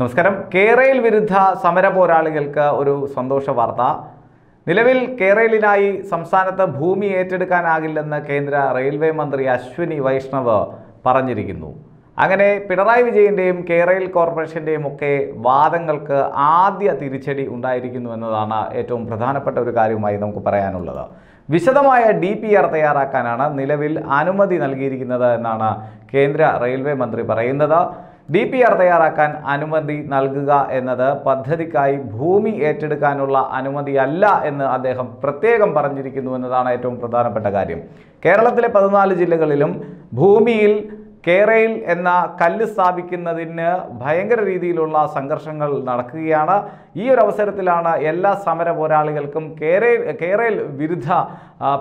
നമസ്കാരം കേരയിൽ വിരുദ്ധ സമര പോരാളികൾക്ക് ഒരു സന്തോഷ വാർത്ത നിലവിൽ കേരളിനായി സംസ്ഥാനത്ത് ഭൂമി ഏറ്റെടുക്കാനാകില്ലെന്ന് കേന്ദ്ര റെയിൽവേ മന്ത്രി അശ്വിനി വൈഷ്ണവ് പറഞ്ഞിരിക്കുന്നു അങ്ങനെ പിണറായി വിജയൻ്റെയും കേരയിൽ കോർപ്പറേഷൻ്റെയും ഒക്കെ വാദങ്ങൾക്ക് ആദ്യ തിരിച്ചടി ഉണ്ടായിരിക്കുന്നു എന്നതാണ് ഏറ്റവും പ്രധാനപ്പെട്ട ഒരു കാര്യമായി നമുക്ക് പറയാനുള്ളത് വിശദമായ ഡി പി ആർ തയ്യാറാക്കാനാണ് നിലവിൽ അനുമതി നൽകിയിരിക്കുന്നത് എന്നാണ് കേന്ദ്ര റെയിൽവേ മന്ത്രി പറയുന്നത് ഡി പി ആർ തയ്യാറാക്കാൻ അനുമതി നൽകുക എന്നത് പദ്ധതിക്കായി ഭൂമി ഏറ്റെടുക്കാനുള്ള അനുമതിയല്ല എന്ന് അദ്ദേഹം പ്രത്യേകം പറഞ്ഞിരിക്കുന്നു എന്നതാണ് ഏറ്റവും പ്രധാനപ്പെട്ട കാര്യം കേരളത്തിലെ പതിനാല് ജില്ലകളിലും ഭൂമിയിൽ കേരയിൽ എന്ന കല്ല് സ്ഥാപിക്കുന്നതിന് ഭയങ്കര രീതിയിലുള്ള സംഘർഷങ്ങൾ നടക്കുകയാണ് ഈ ഒരു അവസരത്തിലാണ് എല്ലാ സമര പോരാളികൾക്കും കേരയിൽ കേരയിൽ വിരുദ്ധ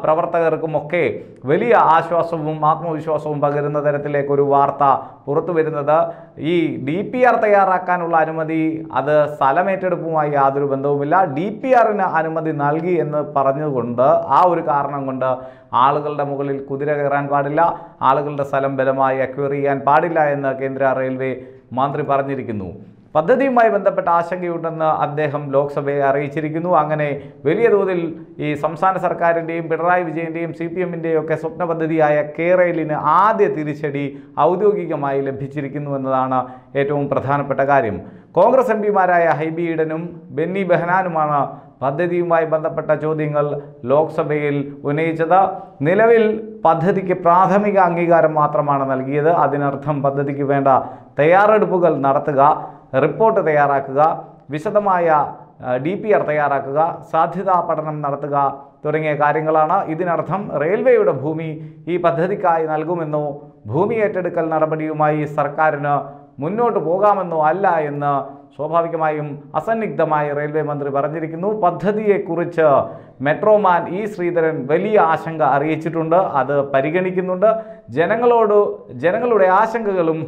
പ്രവർത്തകർക്കുമൊക്കെ വലിയ ആശ്വാസവും ആത്മവിശ്വാസവും പകരുന്ന തരത്തിലേക്കൊരു വാർത്ത പുറത്തു വരുന്നത് ഈ ഡി പി ആർ തയ്യാറാക്കാനുള്ള അനുമതി അത് സ്ഥലമേറ്റെടുപ്പുമായി യാതൊരു ബന്ധവുമില്ല ഡി പി ആറിന് അനുമതി നൽകി എന്ന് പറഞ്ഞുകൊണ്ട് ആ ഒരു കാരണം കൊണ്ട് ആളുകളുടെ മുകളിൽ കുതിര കയറാൻ പാടില്ല ആളുകളുടെ സ്ഥലം ബലമായ ക്വയറി ചെയ്യാൻ പാടില്ല എന്ന് കേന്ദ്ര റെയിൽവേ മന്ത്രി പറഞ്ഞിരിക്കുന്നു പദ്ധതിയുമായി ബന്ധപ്പെട്ട ആശങ്കയുണ്ടെന്ന് അദ്ദേഹം ലോക്സഭയെ അറിയിച്ചിരിക്കുന്നു അങ്ങനെ വലിയ തോതിൽ ഈ സംസ്ഥാന സർക്കാരിൻ്റെയും പിണറായി വിജയൻ്റെയും സി പി എമ്മിൻ്റെയും ഒക്കെ സ്വപ്ന പദ്ധതിയായ കേരളിന് ആദ്യ തിരിച്ചടി ഔദ്യോഗികമായി ലഭിച്ചിരിക്കുന്നു എന്നതാണ് ഏറ്റവും പ്രധാനപ്പെട്ട കാര്യം കോൺഗ്രസ് എം പിമാരായ ഹൈബി ഈഡനും ബെന്നി ബെഹനാനുമാണ് പദ്ധതിയുമായി ബന്ധപ്പെട്ട ചോദ്യങ്ങൾ ലോക്സഭയിൽ ഉന്നയിച്ചത് നിലവിൽ പദ്ധതിക്ക് പ്രാഥമിക അംഗീകാരം മാത്രമാണ് നൽകിയത് അതിനർത്ഥം പദ്ധതിക്ക് വേണ്ട തയ്യാറെടുപ്പുകൾ നടത്തുക റിപ്പോർട്ട് തയ്യാറാക്കുക വിശദമായ ഡി പി ആർ തയ്യാറാക്കുക സാധ്യതാ പഠനം നടത്തുക തുടങ്ങിയ കാര്യങ്ങളാണ് ഇതിനർത്ഥം റെയിൽവേയുടെ ഭൂമി ഈ പദ്ധതിക്കായി നൽകുമെന്നോ ഭൂമി ഏറ്റെടുക്കൽ നടപടിയുമായി സർക്കാരിന് മുന്നോട്ട് പോകാമെന്നോ അല്ല എന്ന് സ്വാഭാവികമായും അസന്നിഗ്ധമായി റെയിൽവേ മന്ത്രി പറഞ്ഞിരിക്കുന്നു പദ്ധതിയെക്കുറിച്ച് മെട്രോമാൻ ഇ ശ്രീധരൻ വലിയ ആശങ്ക അറിയിച്ചിട്ടുണ്ട് അത് പരിഗണിക്കുന്നുണ്ട് ജനങ്ങളോട് ജനങ്ങളുടെ ആശങ്കകളും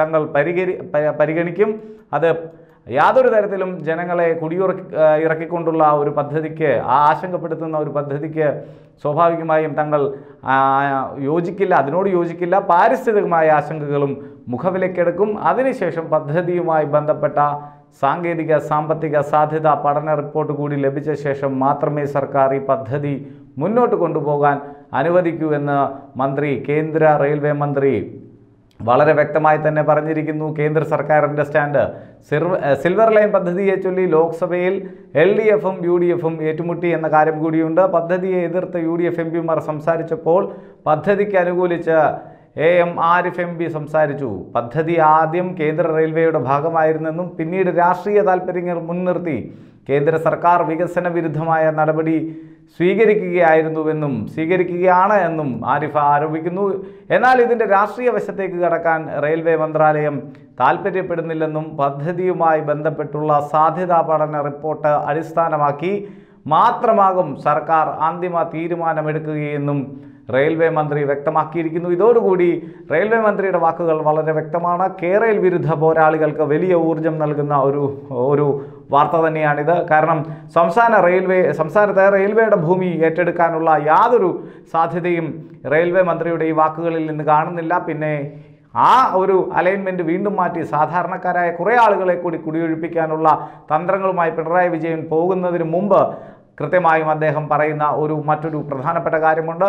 തങ്ങൾ പരിഗണി പരിഗണിക്കും അത് യാതൊരു തരത്തിലും ജനങ്ങളെ കുടിയുറ ഇറക്കിക്കൊണ്ടുള്ള ഒരു പദ്ധതിക്ക് ആ ആശങ്കപ്പെടുത്തുന്ന ഒരു പദ്ധതിക്ക് സ്വാഭാവികമായും തങ്ങൾ യോജിക്കില്ല അതിനോട് യോജിക്കില്ല പാരിസ്ഥിതികമായ ആശങ്കകളും മുഖവിലക്കെടുക്കും അതിനുശേഷം പദ്ധതിയുമായി ബന്ധപ്പെട്ട സാങ്കേതിക സാമ്പത്തിക സാധ്യത പഠന റിപ്പോർട്ട് കൂടി ലഭിച്ച ശേഷം മാത്രമേ സർക്കാർ ഈ പദ്ധതി മുന്നോട്ട് കൊണ്ടുപോകാൻ അനുവദിക്കൂ എന്ന് മന്ത്രി കേന്ദ്ര റെയിൽവേ മന്ത്രി വളരെ വ്യക്തമായി തന്നെ പറഞ്ഞിരിക്കുന്നു കേന്ദ്ര സർക്കാരിൻ്റെ സ്റ്റാൻഡ് സിൽവർ ലൈൻ പദ്ധതിയെ ചൊല്ലി ലോക്സഭയിൽ എൽ ഡി എഫും യു ഡി എഫും ഏറ്റുമുട്ടി എന്ന കാര്യം കൂടിയുണ്ട് പദ്ധതിയെ എതിർത്ത് യു ഡി എഫ് എം പിമാർ സംസാരിച്ചപ്പോൾ പദ്ധതിക്ക് അനുകൂലിച്ച് A M Arif M P സംസാരിച്ചു പദ്ധതി ആദ്യം കേന്ദ്ര റെയിൽവേയുടെ ഭാഗമായിരുന്നെന്നും പിന്നീട് രാഷ്ട്രീയ താൽപ്പര്യങ്ങൾ മുൻനിർത്തി കേന്ദ്ര സർക്കാർ വികസന വിരുദ്ധമായ നടപടി സ്വീകരിക്കുകയായിരുന്നുവെന്നും സ്വീകരിക്കുകയാണ് എന്നും ആരിഫ ആരോപിക്കുന്നു എന്നാൽ ഇതിൻ്റെ രാഷ്ട്രീയ വശത്തേക്ക് കടക്കാൻ റെയിൽവേ മന്ത്രാലയം താൽപ്പര്യപ്പെടുന്നില്ലെന്നും പദ്ധതിയുമായി ബന്ധപ്പെട്ടുള്ള സാധ്യതാ പഠന റിപ്പോർട്ട് അടിസ്ഥാനമാക്കി മാത്രമാകും സർക്കാർ അന്തിമ തീരുമാനമെടുക്കുകയെന്നും റെയിൽവേ മന്ത്രി വ്യക്തമാക്കിയിരിക്കുന്നു ഇതോടുകൂടി റെയിൽവേ മന്ത്രിയുടെ വാക്കുകൾ വളരെ വ്യക്തമാണ് കേരയിൽ വിരുദ്ധ പോരാളികൾക്ക് വലിയ ഊർജം നൽകുന്ന ഒരു ഒരു വാർത്ത തന്നെയാണിത് കാരണം സംസ്ഥാന റെയിൽവേ സംസ്ഥാനത്തെ റെയിൽവേയുടെ ഭൂമി ഏറ്റെടുക്കാനുള്ള യാതൊരു സാധ്യതയും റെയിൽവേ മന്ത്രിയുടെ ഈ വാക്കുകളിൽ നിന്ന് കാണുന്നില്ല പിന്നെ ആ ഒരു അലൈൻമെൻറ്റ് വീണ്ടും മാറ്റി സാധാരണക്കാരായ കുറേ ആളുകളെ കൂടി കുടിയൊഴിപ്പിക്കാനുള്ള തന്ത്രങ്ങളുമായി പിണറായി വിജയൻ പോകുന്നതിന് മുമ്പ് കൃത്യമായും അദ്ദേഹം പറയുന്ന ഒരു മറ്റൊരു പ്രധാനപ്പെട്ട കാര്യമുണ്ട്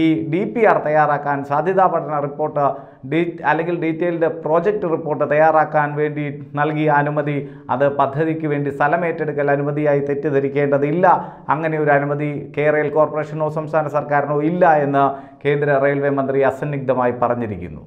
ഈ ഡി പി ആർ തയ്യാറാക്കാൻ സാധ്യതാ പഠന റിപ്പോർട്ട് ഡീ അല്ലെങ്കിൽ ഡീറ്റെയിൽഡ് പ്രോജക്റ്റ് റിപ്പോർട്ട് തയ്യാറാക്കാൻ വേണ്ടി നൽകിയ അനുമതി അത് പദ്ധതിക്ക് വേണ്ടി ഏറ്റെടുക്കൽ അനുമതിയായി തെറ്റിദ്ധരിക്കേണ്ടതില്ല അങ്ങനെ ഒരു അനുമതി റെയിൽ കോർപ്പറേഷനോ സംസ്ഥാന സർക്കാരിനോ ഇല്ല എന്ന് കേന്ദ്ര റെയിൽവേ മന്ത്രി അസന്നിഗ്ധമായി പറഞ്ഞിരിക്കുന്നു